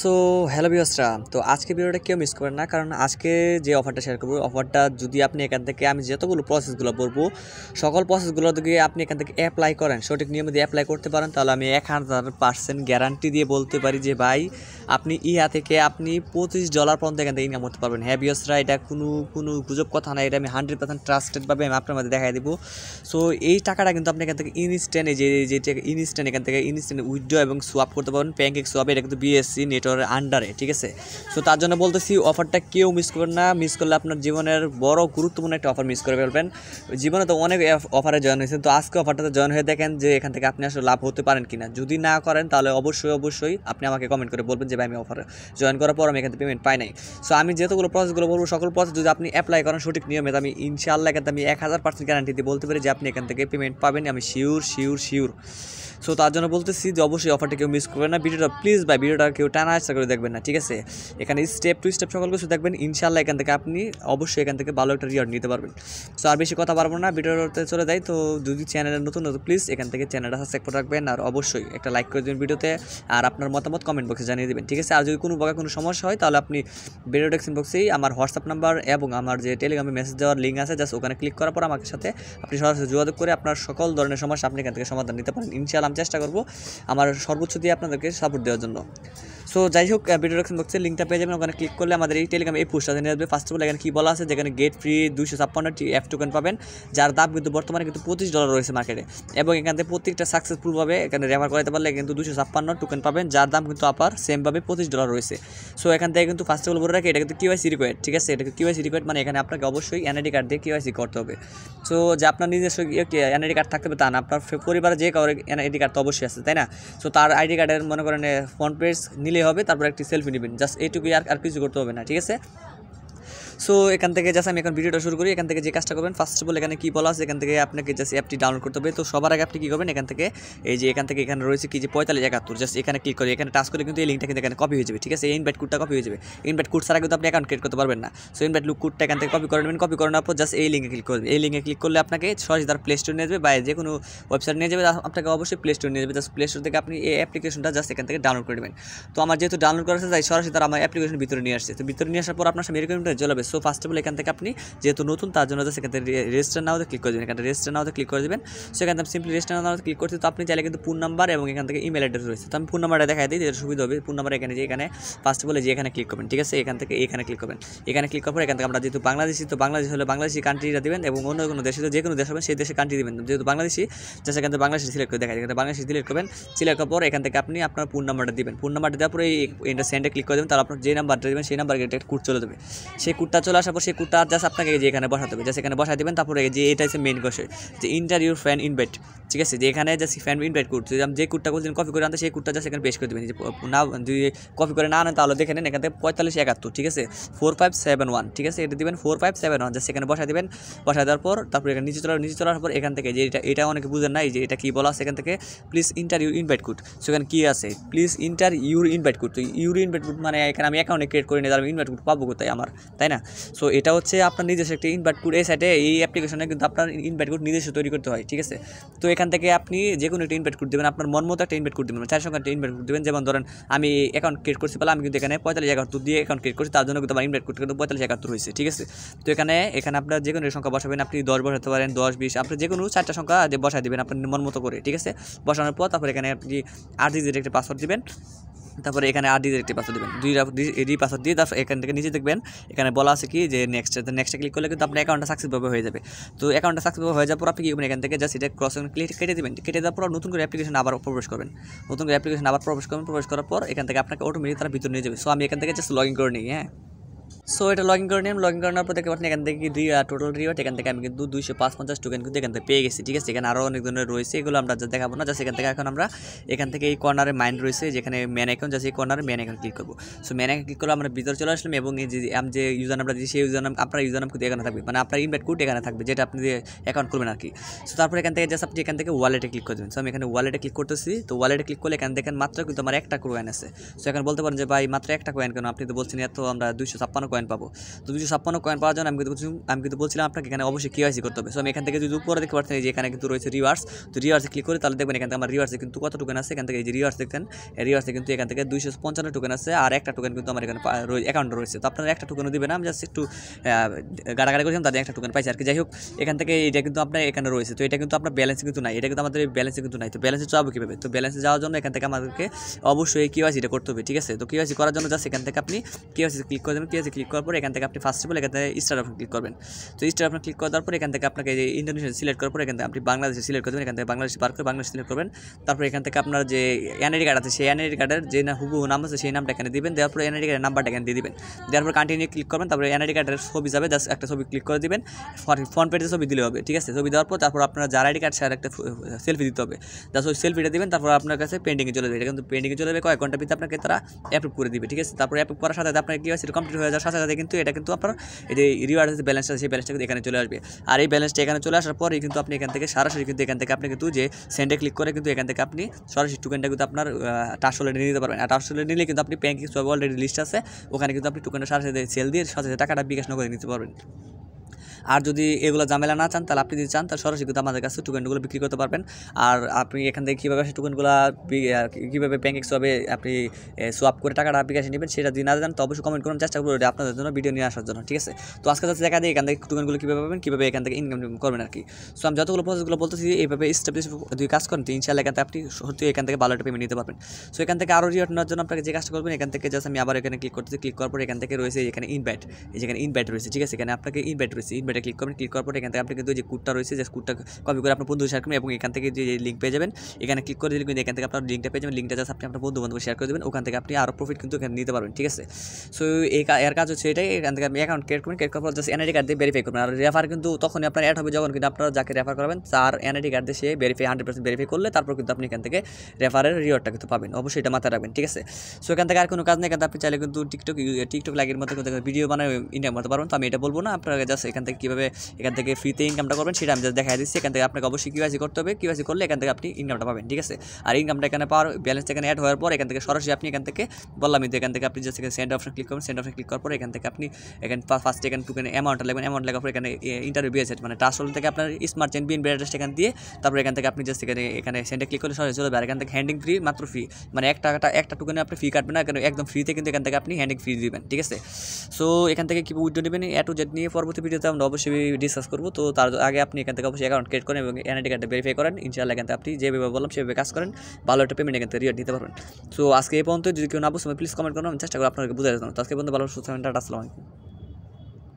so hello বিহসরা তো আজকে ভিডিওটা কেউ মিস করেন না কারণ আজকে যে অফারটা শেয়ার করবো অফারটা যদি আপনি এখান থেকে আমি যতগুলো প্রসেসগুলো বলবো সকল প্রসেসগুলো যদি আপনি এখান থেকে অ্যাপ্লাই করেন সঠিক নিয়মে যদি অ্যাপ্লাই করতে পারেন তাহলে আমি এক হাজার পার্সেন্ট গ্যারান্টি দিয়ে বলতে পারি যে ভাই আপনি ইহা থেকে আপনি পঁচিশ ডলার পর্যন্ত এখান থেকে ইনকাম করতে পারবেন হ্যাঁ বিহসরা এটা কোনো কোনো গুজব কথা না এটা আমি হান্ড্রেড পার্সেন্ট ট্রাস্টেডভাবে আমি আপনার মধ্যে দেখাই দেবো সো এই টাকাটা কিন্তু আপনি এখান থেকে ইনস্ট্যান্টে যে যেটা ইনস্ট্যান্ট এখান থেকে ইনস্ট্যান্ট উইথড্র এবং সোয়াপ করতে পারবেন প্যাঙ্কেক সোয়াপ এটা কিন্তু বিএসসি নেটওয়ার্কের আন্ডারে ঠিক আছে সো তার জন্য বলতেছি অফারটা কেউ মিস করবেন না মিস করলে আপনার জীবনের বড় গুরুত্বপূর্ণ একটা অফার মিস করে ফেলবেন জীবনে তো অনেক অফারে জয়েন হয়েছেন তো আজকে অফারটাতে জয়েন হয়ে দেখেন যে এখান থেকে আপনি আসলে লাভ হতে পারেন কিনা যদি না করেন তাহলে অবশ্যই অবশ্যই আপনি আমাকে কমেন্ট করে বলবেন যে ভাই আমি অফারে জয়েন করার পর আমি এখান থেকে পেমেন্ট পাই নাই সো আমি যেতগুলো প্রসেসগুলো বলবো সকল প্রসেস যদি আপনি অ্যাপ্লাই করেন সঠিক নিয়মে আমি ইনশাআল্লাহ এখানে আমি এক হাজার পার্সেন্ট গ্যারান্টি দিয়ে বলতে পারি যে আপনি এখান থেকে পেমেন্ট পাবেন আমি শিওর শিওর শিওর সো তার জন্য বলতেছি যে অবশ্যই অফারটা কেউ মিস করবেন না ভিডিওটা প্লিজ ভাই ভিডিওটা কেউ টান না আশা করে দেখবেন না ঠিক আছে এখানে স্টেপ টু স্টেপ সকল কিছু দেখবেন ইনশাল্লাহ এখান থেকে আপনি অবশ্যই এখান থেকে ভালো একটা রিওয়ার্ড নিতে পারবেন সো আর বেশি কথা পারবো না ভিডিওতে চলে যাই তো যদি চ্যানেলে নতুন নতুন প্লিজ এখান থেকে চ্যানেলটা সাবস্ক্রাইব করে রাখবেন আর অবশ্যই একটা লাইক করে দেবেন ভিডিওতে আর আপনার মতামত কমেন্ট বক্সে জানিয়ে দেবেন ঠিক আছে আর যদি কোনো বকা কোনো সমস্যা হয় তাহলে আপনি ভিডিও টেক্সিন বক্সেই আমার হোয়াটসঅ্যাপ নাম্বার এবং আমার যে টেলিগ্রামে মেসেজ দেওয়ার লিঙ্ক আছে জাস্ট ওখানে ক্লিক করার পর আমার সাথে আপনি সরাসরি যোগাযোগ করে আপনার সকল ধরনের সমস্যা আপনি এখান থেকে সমাধান নিতে পারেন ইনশাল্লাহ আমি চেষ্টা করবো আমার সর্বোচ্চ দিয়ে আপনাদেরকে সাপোর্ট দেওয়ার জন্য সো যাই হোক ভিডিও ডেসক্রিপশন বক্সে লিঙ্কটা পেয়ে যাবেন ওখানে ক্লিক করলে আমাদের এই টেলিগ্রাম এই পোস্টটা জেনে আসবে ফার্স্ট অফ অল এখানে কী বলা আছে যেখানে গেট ফ্রি দুশো ছাপ্পান্নটি অ্যাপ টোকেন পাবেন যার দাম কিন্তু বর্তমানে কিন্তু পঁচিশ ডলার রয়েছে মার্কেটে এবং এখান থেকে প্রত্যেকটা সাকসেসফুলভাবে এখানে রেফার করাতে পারলে কিন্তু দুশো ছাপ্পান্ন টোকেন পাবেন যার দাম কিন্তু আপার সেমভাবে পঁচিশ ডলার রয়েছে সো এখান থেকে কিন্তু ফার্স্ট অফ অল বলে রাখি এটা কিন্তু কিউআইসি রিকোয়েড ঠিক আছে এটা কিউআইসি রিকোয়েড মানে এখানে আপনাকে অবশ্যই এনআইডি কার্ড দিয়ে কেওয়াইসি করতে হবে সো যে আপনার নিজস্ব এনআইডি কার্ড থাকতে হবে তা না আপনার পরিবারে যে কারোর এনআইডি কার্ড তো অবশ্যই আছে তাই না সো তার আইডি কার্ডের মনে করেন ফ্রন্ট নিলে হবে তারপর একটা সেলফি নেবেন জাস্ট এইটুকুই আর আর কিছু করতে হবে না ঠিক আছে সো এখান থেকে জাস্ট আমি এখন ভিডিওটা শুরু করি এখান থেকে যে কাজটা করবেন ফার্স্ট অফ অল এখানে কী বলা আছে এখান থেকে আপনাকে জাস্ট অ্যাপটি ডাউনলোড করতে হবে তো সবার আগে আপনি কী করবেন এখান থেকে এই যে এখান থেকে এখানে রয়েছে কি যে পঁয়তাল্লিশ একাত্তর জাস্ট এখানে ক্লিক করে এখানে টাচ করে কিন্তু এই লিঙ্কটা কিন্তু এখানে কপি হয়ে যাবে ঠিক আছে ইনভাইট কোডটা কপি হয়ে যাবে ইনভাইট কোড ছাড়া কিন্তু আপনি অ্যাকাউন্ট ক্রিয়েট করতে পারবেন না সো ইনভাইট লুক কোডটা এখান থেকে কপি করে নেবেন কপি করানোর পর জাস্ট এই লিঙ্কে ক্লিক করবেন এই লিঙ্কে ক্লিক করলে আপনাকে সরাসরি তার প্লে স্টোর নিয়ে যাবে বা যে কোনো ওয়েবসাইট নিয়ে যাবে আপনাকে অবশ্যই প্লে স্টোর নিয়ে যাবে জাস্ট প্লে স্টোর থেকে আপনি এই অ্যাপ্লিকেশনটা জাস্ট এখান থেকে ডাউনলোড করে নেবেন তো আমার যেহেতু ডাউনলোড করা আছে তাই সরাসরি তার আমার অ্যাপ্লিকেশন ভিতরে নিয়ে আসছে তো ভিতরে নিয়ে আসার পর আপনার সামনে এরকম চলে সো ফার্স্ট অফ অল এখান থেকে আপনি যেহেতু নতুন তার জন্য সেখান থেকে রেজিস্টার নাওতে ক্লিক করে দেবেন এখানে রেজিস্টার নাওতে ক্লিক করে দেবেন সো এখান থেকে সিম্পলি রেজিস্টার নাওতে ক্লিক করতে তো আপনি চাইলে কিন্তু ফোন নাম্বার এবং এখান থেকে ইমেল অ্যাড্রেস রয়েছে তো আমি ফোন নাম্বারটা দেখাই দিই যেটা সুবিধা হবে ফোন নাম্বার এখানে যে এখানে ফার্স্ট অফ অল যে এখানে ক্লিক করবেন ঠিক আছে এখান থেকে এখানে ক্লিক করবেন এখানে ক্লিক করার পর এখান থেকে আমরা যেহেতু বাংলাদেশি তো বাংলাদেশ হলে বাংলাদেশি কান্ট্রিটা দেবেন এবং অন্য কোনো দেশে তো যে কোনো দেশ হবে সেই দেশে কান্ট্রি দেবেন যেহেতু বাংলাদেশি যা সেখান থেকে বাংলাদেশি সিলেক্ট করে দেখা যায় বাংলাদেশি সিলেক্ট করবেন সিলেক্ট করার পর এখান থেকে আপনি আপনার ফোন নাম্বারটা দেবেন ফোন নাম্বারটা দেওয়ার পরে এই সেন্ডে ক্লিক করে দেবেন তারপর আপনার যে নাম্বারটা দেবেন সেই নাম্বারকে একটা কোড চলে দেবে সেই কোডটা কুর্তা চলে আসার পর সেই কুর্তা জাস্ট আপনাকে যে এখানে বসাতে হবে জাস্ট এখানে বসাই দেবেন তারপরে যে এটা হচ্ছে মেন কোশ্চেন যে ইন্টারভিউ ফ্যান ইনভাইট ঠিক আছে যে এখানে জাস্ট ফ্যান ইনভাইট করতে যে কুর্তা বলছেন কপি করে আনতে সেই কুর্তা জাস্ট এখানে পেশ করে দেবেন না যদি কপি করে না আনেন তাহলে দেখে নেন এখান থেকে পঁয়তাল্লিশ একাত্তর ঠিক আছে ফোর ফাইভ সেভেন ওয়ান ঠিক আছে এটা দেবেন four five seven one just এখানে বসাই দেবেন বসাই দেওয়ার পর তারপরে এখানে নিচে চলার নিচে চলার পর এখান থেকে যে এটা এটা অনেকে বুঝেন নাই যে এটা কী বলা আছে এখান থেকে প্লিজ ইন্টারভিউ ইনভাইট কোড সেখানে কী আছে please enter your invite code তো ইউর ইনভাইট কোড মানে এখানে আমি অ্যাকাউন্টে ক্রিয়েট করে নিয়ে আমি ইনভাইট কোড পাবো কোথায় আমার তাই না সো এটা হচ্ছে আপনার নিজস্ব একটি ইনভার্ট কোড এই সাইটে এই অ্যাপ্লিকেশনে কিন্তু আপনার ইনভার্ট কোড নিজস্ব তৈরি করতে হয় ঠিক আছে তো এখান থেকে আপনি যে কোনো একটা ইনভার্ট কোড দেবেন আপনার মন মতো একটা ইনভার্ট কোড দেবেন চার সংখ্যা একটা ইনভার্ট কোড দেবেন যেমন ধরেন আমি অ্যাকাউন্ট ক্রিয়েট করছি বলে আমি কিন্তু এখানে পঁয়তাল্লিশ একাত্তর দিয়ে অ্যাকাউন্ট ক্রিয়েট করছি তার জন্য কিন্তু আমার ইনভার্ট কোড কিন্তু পঁয়তাল্লিশ একাত্তর হয়েছে ঠিক আছে তো এখানে এখানে আপনার যে কোনো সংখ্যা বসাবেন আপনি দশ বসাতে পারেন দশ বিশ আপনি যে কোনো চারটা সংখ্যা বসাই দেবেন আপনার মন মতো করে ঠিক আছে বসানোর পর তারপর এখানে আপনি আট ডিজিটের একটা পাসওয়ার্ড দেবেন তারপরে এখানে আইডি দিয়ে পাসওয়ার্ড দিবেন দুইটা পাসওয়ার্ড দিয়ে জাস্ট এখান থেকে নিচে দেখবেন এখানে বলা আছে কি যে নেক্সট নেক্সট ক্লিক করলে কিন্তু আপনার অ্যাকাউন্টটা সাকসেস ভাবে হয়ে যাবে তো অ্যাকাউন্টটা সাকসেস ভাবে হয়ে যা পড় আপনি কি করবেন এখান থেকে জাস্ট এটা ক্রস করে কেটে দিবেন কেটে দেওয়ার পর নতুন করে অ্যাপ্লিকেশন আবার প্রবেশ করবেন নতুন করে অ্যাপ্লিকেশন আবার প্রবেশ করবেন প্রবেশ করার পর এখান থেকে আপনাকে অটোমেটিকালি তার ভিতর নিয়ে যাবে সো আমি এখান থেকে জাস্ট লগইন করে নে হ্যাঁ সো এটা লগ ইন করে নিলাম লগ ইন করার পর দেখতে পাচ্ছেন এখান থেকে টোটাল রিওয়ার্ড এখান থেকে আমি কিন্তু দুইশো পাঁচ পঞ্চাশ টোকেন কিন্তু এখান থেকে পেয়ে গেছি ঠিক আছে এখানে আরও অনেক ধরনের রয়েছে এগুলো আমরা যা দেখাবো না জাস্ট এখান থেকে এখন আমরা এখান থেকে এই কর্নারে মাইন্ড রয়েছে যেখানে ম্যান অ্যাকাউন্ট জাস্ট এই কর্নারে ম্যান অ্যাকাউন্ট ক্লিক করবো সো ম্যান অ্যাকাউন্ট ক্লিক করলে আমরা ভিতরে চলে আসলাম এবং এই যে আমি যে ইউজার নামটা দিই সেই ইউজার নাম আপনার ইউজার নাম কিন্তু এখানে থাকবে মানে আপনার ইনভাইট কোড এখানে থাকবে যেটা আপনি অ্যাকাউন্ট করবেন আর কি সো তারপর এখান থেকে জাস্ট আপনি এখান থেকে ওয়ালেটে ক্লিক করে দেবেন সো আমি এখানে ওয়ালেটে ক্লিক করতেছি তো ওয়ালেটে ক্লিক করলে এখানে দেখেন মাত্র কিন্তু আমার একটা কোয়েন আছে সো এখন বলতে পারেন যে ভাই মাত্র একটা কোয়েন কেন আপনি তো বলছেন এত আমরা দুইশো ছাপ্পান্ন কয়েন পাবো তো দুশো ছাপ্পান্ন কয়েন পাওয়ার জন্য আমি কিন্তু আমি কিন্তু বলছিলাম আপনাকে এখানে অবশ্যই কেওয়াইসি করতে হবে সো আমি এখান থেকে যদি উপরে দেখতে পারছেন যে এখানে কিন্তু রয়েছে রিভার্স তো রিভার্সে ক্লিক করে তাহলে দেখবেন এখান থেকে আমার রিভার্সে কিন্তু কত টোকেন আছে এখান থেকে যে রিভার্স দেখেন রিভার্সে কিন্তু এখান থেকে দুইশো পঞ্চান্ন টোকেন আছে আর একটা টোকেন কিন্তু আমার এখানে অ্যাকাউন্ট রয়েছে তো আপনারা একটা টোকেনও দেবেন আমি জাস্ট একটু গাড়াগাড়ি করেছিলাম তাদের একটা টোকেন পাইছি আর কি যাই হোক এখান থেকে এটা কিন্তু আপনার এখানে রয়েছে তো এটা কিন্তু আপনার ব্যালেন্স কিন্তু নাই এটা কিন্তু আমাদের ব্যালেন্সে কিন্তু নাই তো ব্যালেন্সে যাবো কীভাবে তো ব্যালেন্সে যাওয়ার জন্য এখান থেকে আমাদেরকে অবশ্যই কিওয়াইসিটা করতে হবে ঠিক আছে তো কেওয়াইসি করার জন্য জাস্ট এখান থেকে আপনি কেওয়াইসি ক্লিক করে দেবেন কিওয়াইসি ক্লিক ক্লিক করার পর এখান থেকে আপনি ফার্স্ট অফ এখান থেকে স্টার অপশন ক্লিক করবেন তো স্টার অপশন ক্লিক করার পর এখান থেকে আপনাকে যে ইন্টারন্যাশনাল সিলেক্ট করার পর এখান থেকে আপনি বাংলাদেশে সিলেক্ট করবেন এখান থেকে বাংলাদেশ বার করে বাংলাদেশ সিলেক্ট করবেন তারপর এখান থেকে আপনার যে এনআইডি কার্ড আছে সেই এনআইডি কার্ডের যে না হুবহু নাম আছে সেই নামটা এখানে দিবেন দেওয়ার পর এনআইডি কার্ডের নাম্বারটা এখানে দিয়ে দিবেন দেওয়ার পর কন্টিনিউ ক্লিক করবেন তারপরে এনআইডি কার্ডের ছবি যাবে জাস্ট একটা ছবি ক্লিক করে দিবেন ফোন পেটে ছবি দিলে হবে ঠিক আছে ছবি দেওয়ার পর তারপর আপনার যার আইডি কার্ড সে একটা সেলফি দিতে হবে জাস্ট ওই সেলফিটা দিবেন তারপর আপনার কাছে পেন্ডিংয়ে চলে যাবে এটা কিন্তু পেন্ডিংয়ে চলে যাবে কয়েক ঘন্টা ভিতরে আপনাকে তারা অ্যাপ্রুভ করে দিবে ঠিক আছে তারপর অ্যাপ্রুভ করার সাথে আপনার কি হয় কমপ্লিট হয়ে যাওয়ার সাথে সাথে সাথে কিন্তু এটা কিন্তু আপনার যে রিওয়ার্ড আছে ব্যালেন্স আছে সেই ব্যালেন্সটা কিন্তু এখানে চলে আসবে আর এই ব্যালেন্সটা এখানে চলে আসার পরই কিন্তু আপনি এখান থেকে সরাসরি কিন্তু এখান থেকে আপনি কিন্তু যে সেন্ডে ক্লিক করে কিন্তু এখান থেকে আপনি সরাসরি টুকেনটা কিন্তু আপনার টাস ওয়ালেটে নিতে পারবেন আর টাস ওয়ালেটে নিলে কিন্তু আপনি ব্যাঙ্কিং সব অলরেডি লিস্ট আছে ওখানে কিন্তু আপনি টুকেনটা সরাসরি সেল দিয়ে সাথে টাকাটা বিকাশ করে নিতে পারবেন আর যদি এগুলো ঝামেলা না চান তাহলে আপনি যদি চান তাহলে সরাসরি কিন্তু আমাদের কাছে টুকেনগুলো বিক্রি করতে পারবেন আর আপনি এখান থেকে কীভাবে সে টুকেনগুলো কীভাবে ব্যাঙ্ক এক্সভাবে আপনি সোয়াপ করে টাকাটা বিকাশে নেবেন সেটা যদি না দেন তো অবশ্যই কমেন্ট করুন চেষ্টা করবো আপনাদের জন্য ভিডিও নিয়ে আসার জন্য ঠিক আছে তো আজকে যাচ্ছে দেখা দিয়ে এখান থেকে টুকেনগুলো কীভাবে পাবেন কীভাবে এখান থেকে ইনকাম করবেন আর কি সো আমি যতগুলো প্রসেসগুলো বলতেছি এইভাবে স্টেপ দুই কাজ করেন তো ইনশাল্লাহ এখান থেকে আপনি সত্যি এখান থেকে ভালো একটা পেমেন্ট নিতে পারবেন সো এখান থেকে আরও রিওয়ার্ড নেওয়ার জন্য আপনাকে যে কাজটা করবেন এখান থেকে জাস্ট আমি আবার এখানে ক্লিক করতেছি ক্লিক করার পর এখান থেকে রয়েছে এখানে ইনভাইট এখানে ইনভাইট রয়েছে ঠিক আছে এখানে আপনাকে ইনভাইট রয়েছে ইনভাইট এটা ক্লিক করবেন ক্লিক করার পর এখান থেকে আপনি কিন্তু যে কুটটা রয়েছে যে কুটটা কপি করে আপনার বন্ধু শেয়ার করবেন এবং এখান থেকে যে লিঙ্ক পেয়ে যাবেন এখানে ক্লিক করে দিলে কিন্তু এখান থেকে আপনার লিঙ্কটা পেয়ে যাবেন লিঙ্কটা জাস্ট আপনি আপনার বন্ধু বান্ধব শেয়ার করে দেবেন ওখান থেকে আপনি আরও প্রফিট কিন্তু এখানে নিতে পারবেন ঠিক আছে সো এই এর কাজ হচ্ছে এটাই এখান থেকে আপনি অ্যাকাউন্ট ক্রিয়েট করবেন ক্রিয়েট করার পর জাস্ট এনআইডি কার্ড দিয়ে ভেরিফাই করবেন আর রেফার কিন্তু তখনই আপনার অ্যাড হবে যখন কিন্তু আপনারা যাকে রেফার করবেন তার এনআইডি কার্ড দিয়ে সে ভেরিফাই হান্ড্রেড পার্সেন্ট ভেরিফাই করলে তারপর কিন্তু আপনি এখান থেকে রেফারের রিওয়ার্ডটা কিন্তু পাবেন অবশ্যই এটা মাথায় রাখবেন ঠিক আছে সো এখান থেকে আর কোনো কাজ নেই কিন্তু আপনি চাইলে কিন্তু টিকটক টিকটক লাগিয়ে মতো ভিডিও বানায় ইন্ডিয়ার মধ্যে পারবেন তো আমি এটা বলবো না আপনারা জাস্ট এখান থেকে কীভাবে এখান থেকে ফ্রিতে ইনকামটা করবেন সেটা আমি দেখা দিচ্ছি এখান থেকে আপনাকে অবশ্যই কিউআইসি করতে হবে কিউআইসি করলে এখান থেকে আপনি ইনকামটা পাবেন ঠিক আছে আর ইনকামটা এখানে পাওয়ার ব্যালেন্স এখানে অ্যাড হওয়ার পর এখান থেকে সরাসরি আপনি এখান থেকে বললাম কিন্তু এখান থেকে আপনি জাস্ট এখানে সেন্ড অপশন ক্লিক করবেন সেন্ড অপশন ক্লিক করার পর এখান থেকে আপনি এখানে ফার্স্ট এখানে টুকেন অ্যামাউন্ট লাগবেন অ্যামাউন্ট লাগার পর এখানে ইন্টারভিউ বিএসএ মানে ট্রাস্ট থেকে আপনার স্মার্ট চেন বিএন অ্যাড্রেস এখান দিয়ে তারপর এখান থেকে আপনি জাস্ট সেখানে এখানে সেন্ডে ক্লিক করলে সরাসরি চলবে আর এখান থেকে হ্যান্ডিং ফ্রি মাত্র ফ্রি মানে এক টাকাটা একটা টুকেনে আপনি ফ্রি কাটবেন না কেন একদম ফ্রিতে কিন্তু এখান থেকে আপনি হ্যান্ডিং ফ্রি দিবেন ঠিক আছে সো এখান থেকে কি উইড্রো নেবেন এ টু জেড নিয়ে পরবর্তী ভিডিওতে আমরা অবশ্যই ডিসকাস করবো তো তার আগে আপনি এখান থেকে অবশ্যই অ্যাকাউন্ট ক্রিয়েট করেন এবং এনআইডি কার্ডটা ভেরিফাই করেন ইনশাআল্লাহ এখান থেকে আপনি যেভাবে বললাম সেভাবে কাজ করেন ভালো একটা পেমেন্ট এখান থেকে রিওয়ার্ড দিতে পারবেন সো আজকে এই পর্যন্ত যদি কেউ না বুঝতে প্লিজ কমেন্ট করুন আমি চেষ্টা করে আপনাকে বুঝে দিতাম তো আজকে পর্যন্ত ভালো সুস্থ টাটা